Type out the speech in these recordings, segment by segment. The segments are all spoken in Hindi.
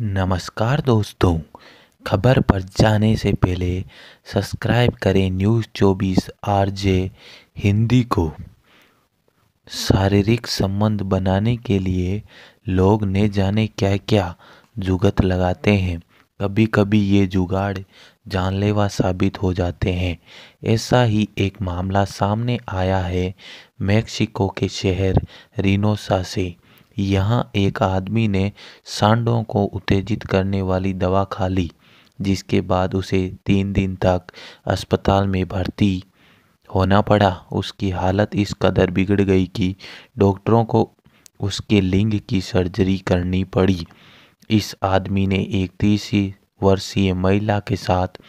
नमस्कार दोस्तों खबर पर जाने से पहले सब्सक्राइब करें न्यूज़ आर जे हिंदी को शारीरिक संबंध बनाने के लिए लोग ने जाने क्या क्या जुगत लगाते हैं कभी कभी ये जुगाड़ जानलेवा साबित हो जाते हैं ऐसा ही एक मामला सामने आया है मेक्सिको के शहर रिनोसा से यहाँ एक आदमी ने सांडों को उत्तेजित करने वाली दवा खा ली जिसके बाद उसे तीन दिन तक अस्पताल में भर्ती होना पड़ा उसकी हालत इस कदर बिगड़ गई कि डॉक्टरों को उसके लिंग की सर्जरी करनी पड़ी इस आदमी ने एक तीस वर्षीय महिला के साथ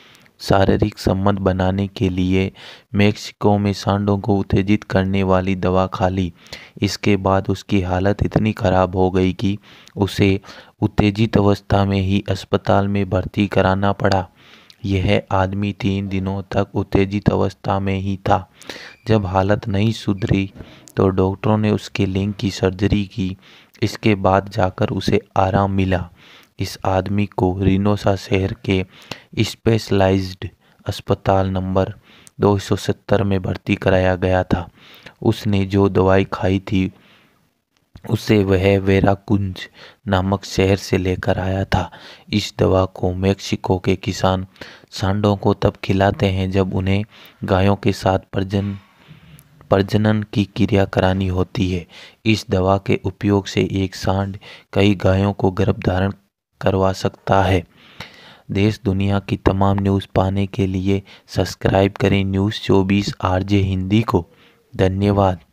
शारीरिक संबंध बनाने के लिए मेक्सिको में सांडों को उत्तेजित करने वाली दवा खा ली इसके बाद उसकी हालत इतनी ख़राब हो गई कि उसे उत्तेजित अवस्था में ही अस्पताल में भर्ती कराना पड़ा यह आदमी तीन दिनों तक उत्तेजित अवस्था में ही था जब हालत नहीं सुधरी तो डॉक्टरों ने उसके लिंग की सर्जरी की इसके बाद जाकर उसे आराम मिला इस आदमी को रिनोसा शहर के स्पेशलाइज्ड अस्पताल नंबर 270 में भर्ती कराया गया था उसने जो दवाई खाई थी उसे वह वेराकुंज नामक शहर से लेकर आया था इस दवा को मेक्सिको के किसान सांडों को तब खिलाते हैं जब उन्हें गायों के साथ प्रजन प्रजनन की क्रिया करानी होती है इस दवा के उपयोग से एक सांड कई गायों को गर्भ धारण करवा सकता है देश दुनिया की तमाम न्यूज़ पाने के लिए सब्सक्राइब करें न्यूज़ चौबीस आर जे हिंदी को धन्यवाद